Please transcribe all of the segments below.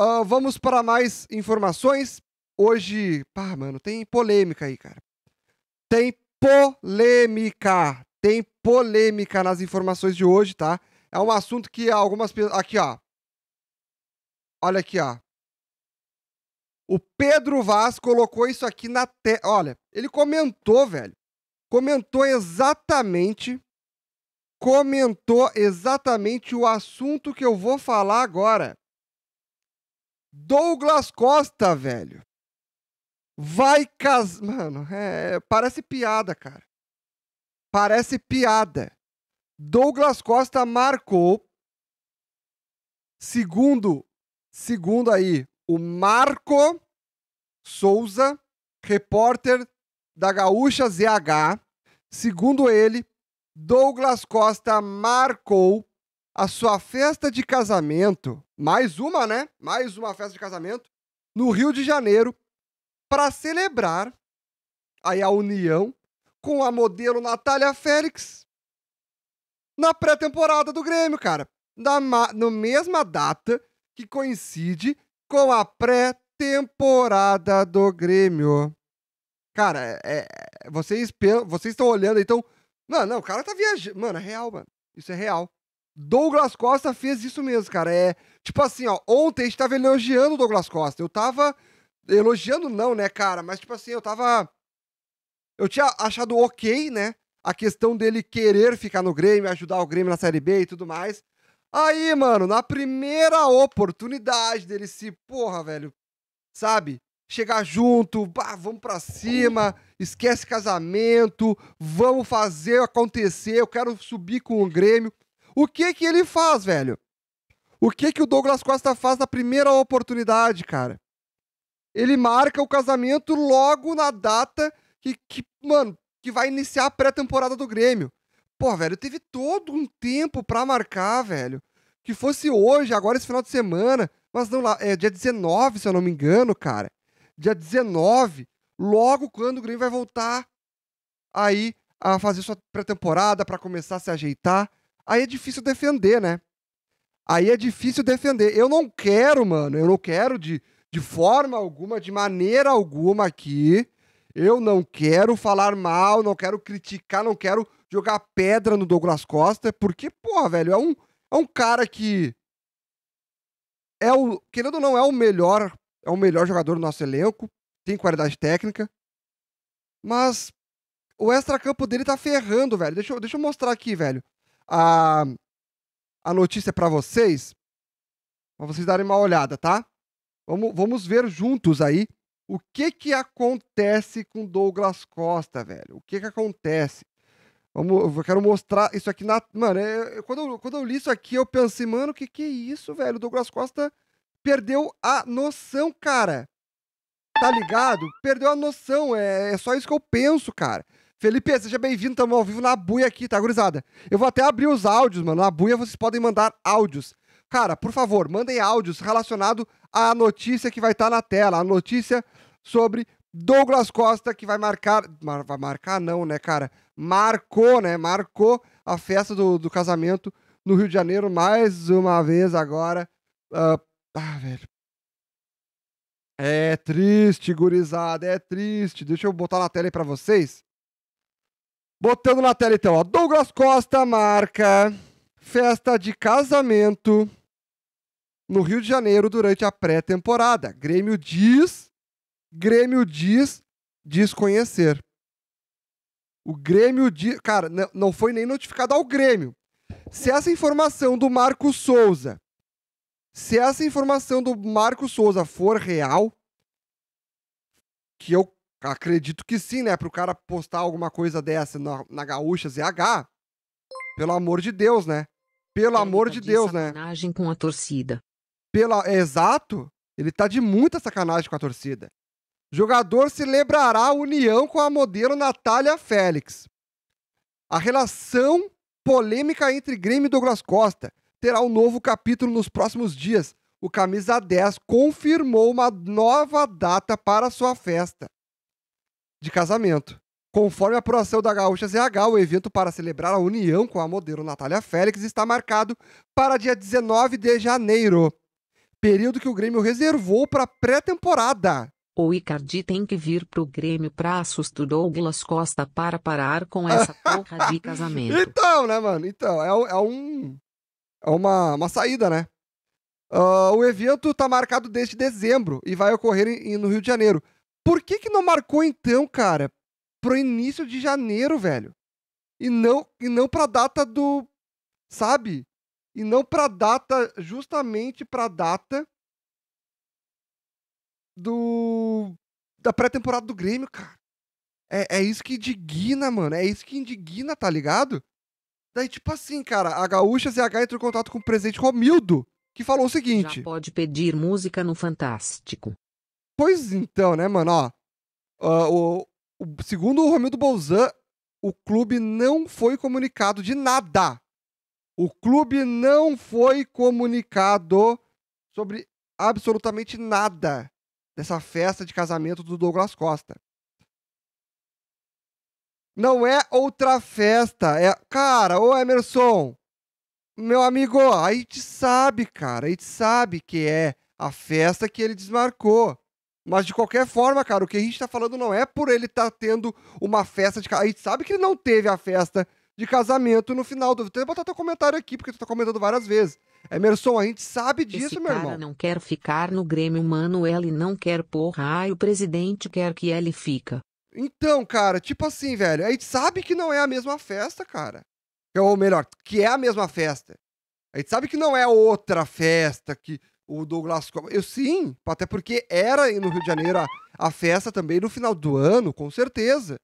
Uh, vamos para mais informações. Hoje, pá, mano, tem polêmica aí, cara. Tem polêmica. Tem polêmica nas informações de hoje, tá? É um assunto que algumas pessoas. Aqui, ó. Olha aqui, ó. O Pedro Vaz colocou isso aqui na tela. Olha, ele comentou, velho. Comentou exatamente. Comentou exatamente o assunto que eu vou falar agora. Douglas Costa, velho. Vai casar. Mano, é, é... parece piada, cara. Parece piada. Douglas Costa marcou, segundo, segundo aí, o Marco Souza, repórter da Gaúcha ZH. Segundo ele, Douglas Costa marcou a sua festa de casamento, mais uma, né? Mais uma festa de casamento, no Rio de Janeiro, para celebrar aí a união com a modelo Natália Félix na pré-temporada do Grêmio, cara. Na, na mesma data que coincide com a pré-temporada do Grêmio. Cara, é, é vocês, vocês estão olhando, então. Não, não, o cara tá viajando. Mano, é real, mano. Isso é real. Douglas Costa fez isso mesmo, cara. É tipo assim, ó. Ontem a gente tava elogiando o Douglas Costa. Eu tava. Elogiando não, né, cara? Mas tipo assim, eu tava. Eu tinha achado ok, né? A questão dele querer ficar no Grêmio, ajudar o Grêmio na Série B e tudo mais. Aí, mano, na primeira oportunidade dele se, porra, velho, sabe? Chegar junto, bah, vamos pra cima, esquece casamento, vamos fazer acontecer, eu quero subir com o Grêmio. O que que ele faz, velho? O que que o Douglas Costa faz na primeira oportunidade, cara? Ele marca o casamento logo na data que, que mano, que vai iniciar a pré-temporada do Grêmio. Pô, velho, teve todo um tempo pra marcar, velho. Que fosse hoje, agora esse final de semana. Mas não lá, é dia 19, se eu não me engano, cara. Dia 19, logo quando o Grêmio vai voltar aí a fazer sua pré-temporada para começar a se ajeitar aí é difícil defender, né? Aí é difícil defender. Eu não quero, mano, eu não quero de, de forma alguma, de maneira alguma aqui. Eu não quero falar mal, não quero criticar, não quero jogar pedra no Douglas Costa, porque, porra, velho, é um, é um cara que é o, querendo ou não, é o melhor, é o melhor jogador do nosso elenco, tem qualidade técnica, mas o extra campo dele tá ferrando, velho. Deixa deixa eu mostrar aqui, velho a, a notícia para vocês, para vocês darem uma olhada, tá? Vamos, vamos ver juntos aí o que que acontece com Douglas Costa, velho. O que que acontece? Vamos, eu quero mostrar isso aqui na. Mano, é, quando, eu, quando eu li isso aqui, eu pensei, mano, o que que é isso, velho? O Douglas Costa perdeu a noção, cara. Tá ligado? Perdeu a noção. É, é só isso que eu penso, cara. Felipe, seja bem-vindo, estamos ao vivo na buia aqui, tá, gurizada? Eu vou até abrir os áudios, mano. Na buia vocês podem mandar áudios. Cara, por favor, mandem áudios relacionados à notícia que vai estar tá na tela, a notícia sobre Douglas Costa, que vai marcar. Mar, vai marcar, não, né, cara? Marcou, né? Marcou a festa do, do casamento no Rio de Janeiro mais uma vez agora. Uh, ah, velho. É triste, gurizada, é triste. Deixa eu botar na tela aí pra vocês. Botando na tela então, ó. Douglas Costa marca festa de casamento no Rio de Janeiro durante a pré-temporada. Grêmio diz, Grêmio diz desconhecer. O Grêmio diz, cara, não foi nem notificado ao Grêmio. Se essa informação do Marco Souza, se essa informação do Marco Souza for real, que eu Acredito que sim, né? Para o cara postar alguma coisa dessa na, na Gaúcha ZH. Pelo amor de Deus, né? Pelo ele amor tá de, de Deus, né? com a torcida. Pela... É, exato. Ele tá de muita sacanagem com a torcida. Jogador celebrará a união com a modelo Natália Félix. A relação polêmica entre Grêmio e Douglas Costa terá um novo capítulo nos próximos dias. O camisa 10 confirmou uma nova data para sua festa de casamento. Conforme a aprovação da Gaúcha ZH, o evento para celebrar a união com a modelo Natália Félix está marcado para dia 19 de janeiro, período que o Grêmio reservou para pré-temporada. O Icardi tem que vir pro Grêmio pra assustar o Douglas Costa para parar com essa porra de casamento. Então, né, mano? Então, é, é um. É uma, uma saída, né? Uh, o evento está marcado desde dezembro e vai ocorrer em, no Rio de Janeiro. Por que que não marcou então, cara, pro início de janeiro, velho? E não e não pra data do, sabe? E não pra data justamente pra data do da pré-temporada do Grêmio, cara. É, é isso que indigna, mano. É isso que indigna, tá ligado? Daí, tipo assim, cara, a Gaúcha ZH entrou em contato com o presidente Romildo, que falou o seguinte: Já pode pedir música no Fantástico. Pois então, né, mano? Ó, uh, o, o, segundo o Romildo Bolzan, o clube não foi comunicado de nada. O clube não foi comunicado sobre absolutamente nada dessa festa de casamento do Douglas Costa. Não é outra festa, é. Cara, ô Emerson, meu amigo, a gente sabe, cara, a gente sabe que é a festa que ele desmarcou. Mas de qualquer forma, cara, o que a gente tá falando não é por ele tá tendo uma festa de casamento. A gente sabe que ele não teve a festa de casamento no final do. que botar teu comentário aqui, porque tu tá comentando várias vezes. Emerson, a gente sabe disso, Esse meu cara irmão. não quer ficar no Grêmio, mano. Ele não quer porra. Ai, o presidente quer que ele fica. Então, cara, tipo assim, velho. A gente sabe que não é a mesma festa, cara. Ou melhor, que é a mesma festa. A gente sabe que não é outra festa que o Douglas Costa. Eu sim, até porque era no Rio de Janeiro a, a festa também no final do ano, com certeza.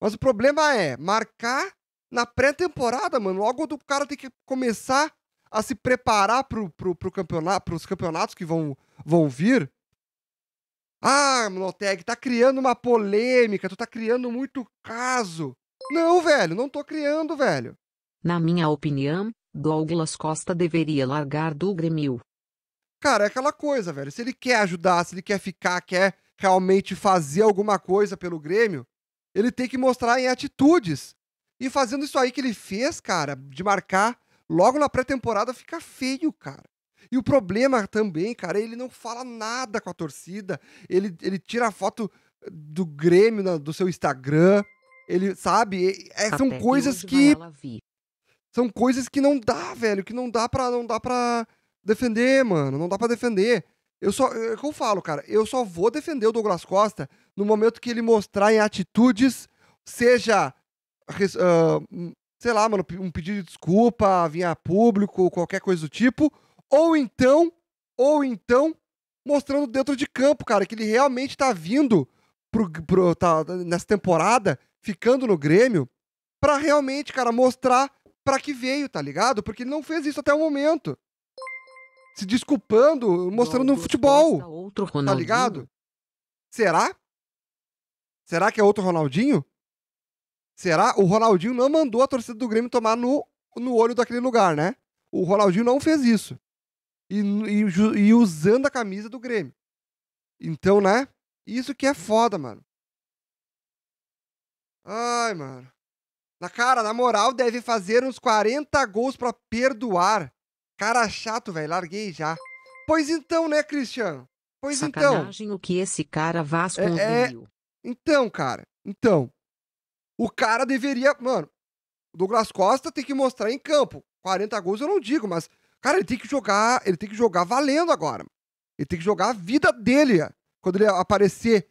Mas o problema é marcar na pré-temporada, mano. Logo o cara tem que começar a se preparar pro, pro, pro campeonato, pros campeonatos que vão, vão vir. Ah, Mloteg, tá criando uma polêmica, tu tá criando muito caso. Não, velho, não tô criando, velho. Na minha opinião, Douglas Costa deveria largar do Grêmio. Cara, é aquela coisa, velho. Se ele quer ajudar, se ele quer ficar, quer realmente fazer alguma coisa pelo Grêmio, ele tem que mostrar em atitudes. E fazendo isso aí que ele fez, cara, de marcar logo na pré-temporada, fica feio, cara. E o problema também, cara, é ele não fala nada com a torcida. Ele, ele tira a foto do Grêmio na, do seu Instagram. Ele, sabe? É, são coisas que. São coisas que não dá, velho. Que não dá pra. Não dá pra defender, mano. Não dá para defender. Eu só, é que eu falo, cara, eu só vou defender o Douglas Costa no momento que ele mostrar em atitudes, seja, uh, sei lá, mano, um pedido de desculpa, vir a público, qualquer coisa do tipo, ou então, ou então, mostrando dentro de campo, cara, que ele realmente tá vindo pro, pro tá, nessa temporada, ficando no Grêmio, para realmente, cara, mostrar para que veio, tá ligado? Porque ele não fez isso até o momento se desculpando, mostrando no futebol. Outro tá Ronaldinho. Tá ligado? Será? Será que é outro Ronaldinho? Será? O Ronaldinho não mandou a torcida do Grêmio tomar no, no olho daquele lugar, né? O Ronaldinho não fez isso. E, e, e usando a camisa do Grêmio. Então, né? Isso que é foda, mano. Ai, mano. Na cara, na moral, deve fazer uns 40 gols para perdoar. Cara chato, velho. Larguei já. Pois então, né, Cristiano? Pois então. Sacanagem então. o que esse cara Vasco é, é... Então, cara. Então. O cara deveria. Mano, o Douglas Costa tem que mostrar em campo. 40 gols eu não digo, mas. Cara, ele tem que jogar. Ele tem que jogar valendo agora. Ele tem que jogar a vida dele quando ele aparecer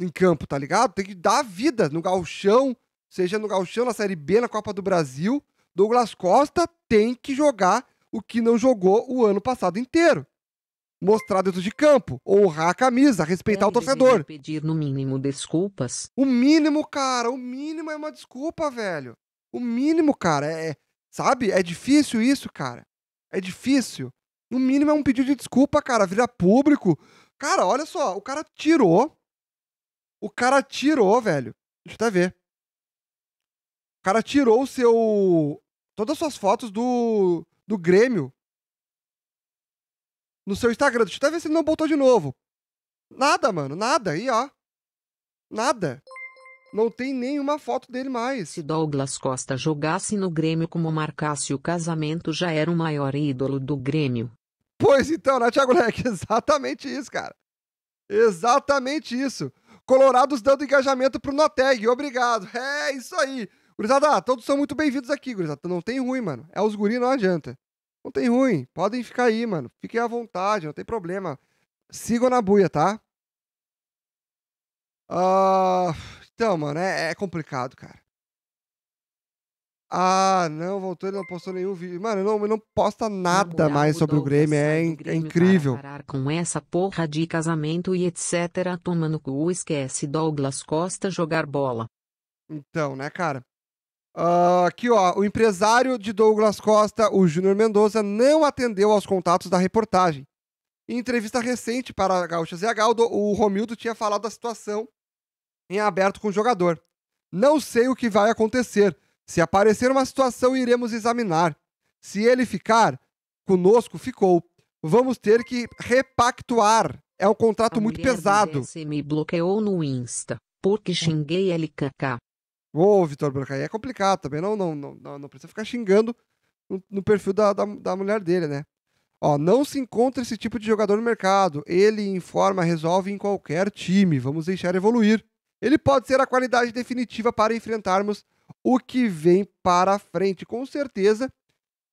em campo, tá ligado? Tem que dar vida no galchão, seja no galchão, na Série B, na Copa do Brasil. Douglas Costa tem que jogar o que não jogou o ano passado inteiro. Mostrar dentro de campo, honrar a camisa, respeitar o torcedor. Pedir no mínimo desculpas. O mínimo, cara, o mínimo é uma desculpa, velho. O mínimo, cara, é, sabe? É difícil isso, cara. É difícil. No mínimo é um pedido de desculpa, cara, virar público. Cara, olha só, o cara tirou. O cara tirou, velho. Deixa eu até ver. O cara tirou o seu todas as suas fotos do do Grêmio no seu Instagram. Deixa eu até ver se ele não botou de novo. Nada, mano, nada. Aí, ó. Nada. Não tem nenhuma foto dele mais. Se Douglas Costa jogasse no Grêmio como marcasse o casamento, já era o maior ídolo do Grêmio. Pois então, né, Thiago Leque? Exatamente isso, cara. Exatamente isso. Colorados dando engajamento pro Noteg. Obrigado. É isso aí. Gurizada, ah, todos são muito bem-vindos aqui, gurizada. Não tem ruim, mano. É os guri, não adianta. Não tem ruim. Podem ficar aí, mano. Fiquem à vontade, não tem problema. Sigam na buia, tá? Uh, então, mano, é, é, complicado, cara. Ah, não, voltou, ele não postou nenhum vídeo. Mano, não, não posta nada mais sobre o Grêmio, é, é Grêmio é incrível. Parar com essa porra de casamento e etc. Toma no cu, esquece Douglas Costa jogar bola. Então, né, cara? Uh, aqui, ó, o empresário de Douglas Costa, o Júnior Mendoza, não atendeu aos contatos da reportagem. Em entrevista recente para a Gaúcha ZH, o Romildo tinha falado da situação em aberto com o jogador. Não sei o que vai acontecer. Se aparecer uma situação, iremos examinar. Se ele ficar, conosco ficou. Vamos ter que repactuar. É um contrato a muito pesado. Você me bloqueou no Insta, porque hum. xinguei ele Ô, Vitor Branca, aí é complicado também. Não, não, não, não, precisa ficar xingando no, no perfil da, da, da, mulher dele, né? Ó, não se encontra esse tipo de jogador no mercado. Ele informa, resolve em qualquer time. Vamos deixar evoluir. Ele pode ser a qualidade definitiva para enfrentarmos o que vem para frente. Com certeza,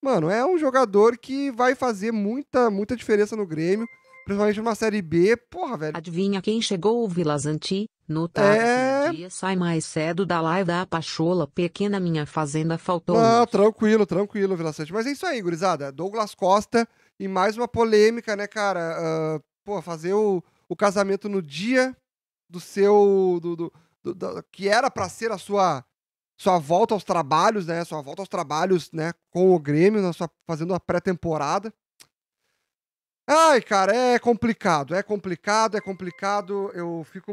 mano, é um jogador que vai fazer muita, muita diferença no Grêmio principalmente uma série B, porra, velho. Adivinha quem chegou o Vilazanti? No tarde é... dia sai mais cedo da live da Pachola Pequena Minha Fazenda faltou. Ah, tranquilo, tranquilo, Vilazanti. Mas é isso aí, gurizada. Douglas Costa e mais uma polêmica, né, cara? Uh, pô, fazer o, o casamento no dia do seu. Do, do, do, do que era para ser a sua sua volta aos trabalhos, né? Sua volta aos trabalhos, né? Com o Grêmio, na sua, fazendo a pré-temporada. Ai, cara, é complicado, é complicado, é complicado. Eu fico.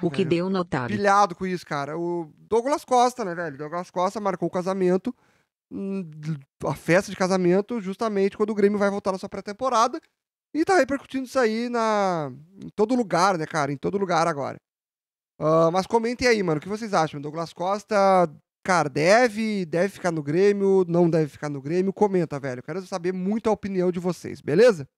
O que deu notável Pilhado com isso, cara. O Douglas Costa, né, velho? Douglas Costa marcou o casamento, hum, a festa de casamento, justamente quando o Grêmio vai voltar na sua pré-temporada. E tá repercutindo isso aí na... em todo lugar, né, cara? Em todo lugar agora. Uh, mas comentem aí, mano, o que vocês acham? Douglas Costa, cara, deve, deve ficar no Grêmio, não deve ficar no Grêmio? Comenta, velho. Quero saber muito a opinião de vocês, beleza?